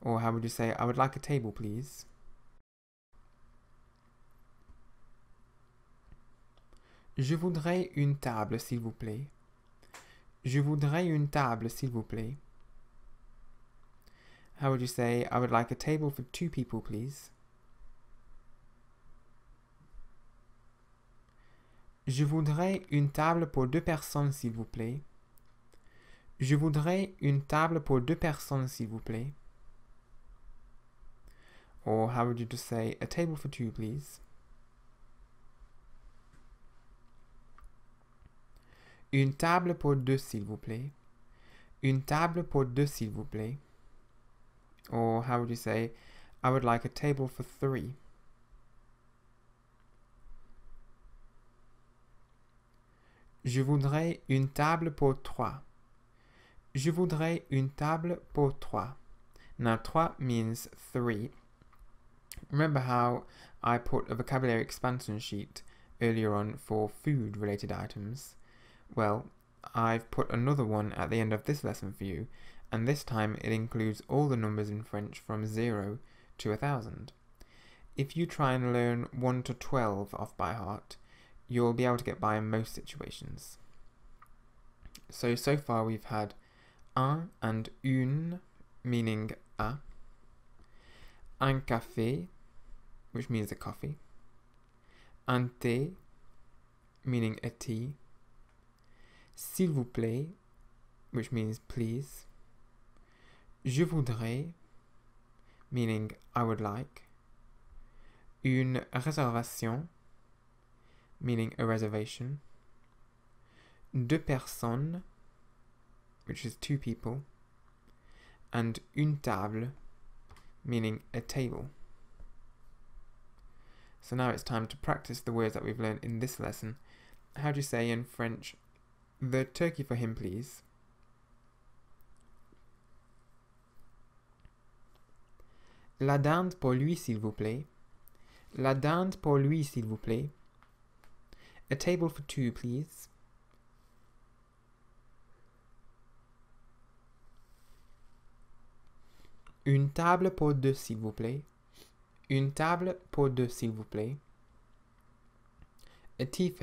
Or how would you say, I would like a table, please? Je voudrais une table, s'il vous plaît. Je voudrais une table, s'il vous plaît. How would you say, I would like a table for two people, please? Je voudrais une table pour deux personnes, s'il vous plaît. Je voudrais une table pour deux personnes, s'il vous plaît. Or how would you just say, a table for two, please? Une table pour deux, s'il vous plaît. Une table pour deux, s'il vous plaît. Or how would you say, I would like a table for three. Je voudrais une table pour trois. Je voudrais une table pour trois. Now, trois means three. Remember how I put a vocabulary expansion sheet earlier on for food related items? Well, I've put another one at the end of this lesson for you, and this time it includes all the numbers in French from 0 to 1000. If you try and learn 1 to 12 off by heart, you'll be able to get by in most situations. So, so far we've had un and une, meaning a, un café, which means a coffee. Ante, meaning a tea. S'il vous plaît, which means please. Je voudrais, meaning I would like. Une réservation, meaning a reservation. Deux personnes, which is two people. And une table, meaning a table. So now it's time to practice the words that we've learned in this lesson. How do you say in French, the turkey for him please? La dinde pour lui s'il vous plaît. La dinde pour lui s'il vous plaît. A table for two please. Une table pour deux s'il vous plaît. Une table pour deux, s'il vous plaît. A tea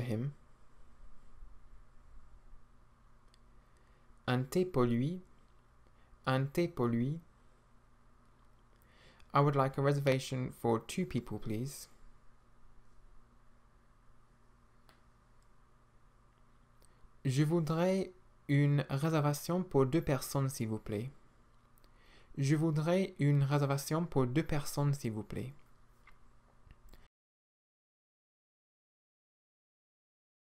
Un thé pour lui. Un thé pour lui. I would like a reservation for two people, please. Je voudrais une réservation pour deux personnes, s'il vous plaît. Je voudrais une réservation pour deux personnes, s'il vous plaît.